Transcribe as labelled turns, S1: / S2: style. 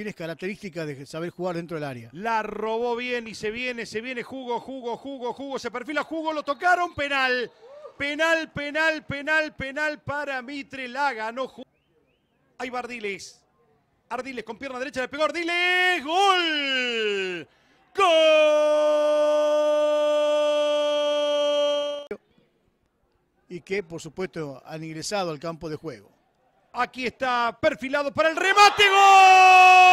S1: tienes características de saber jugar dentro del área. La robó bien y se viene, se viene, jugo, jugo,
S2: jugo, jugo, se perfila, jugo, lo tocaron, penal. Penal, penal, penal, penal para Mitre, la ganó. Ahí va Ardiles. Ardiles con pierna derecha, le pegó Ardiles. ¡Gol!
S3: ¡Gol! Y que, por supuesto, han
S4: ingresado al campo de juego.
S2: Aquí está perfilado para el remate. ¡Gol!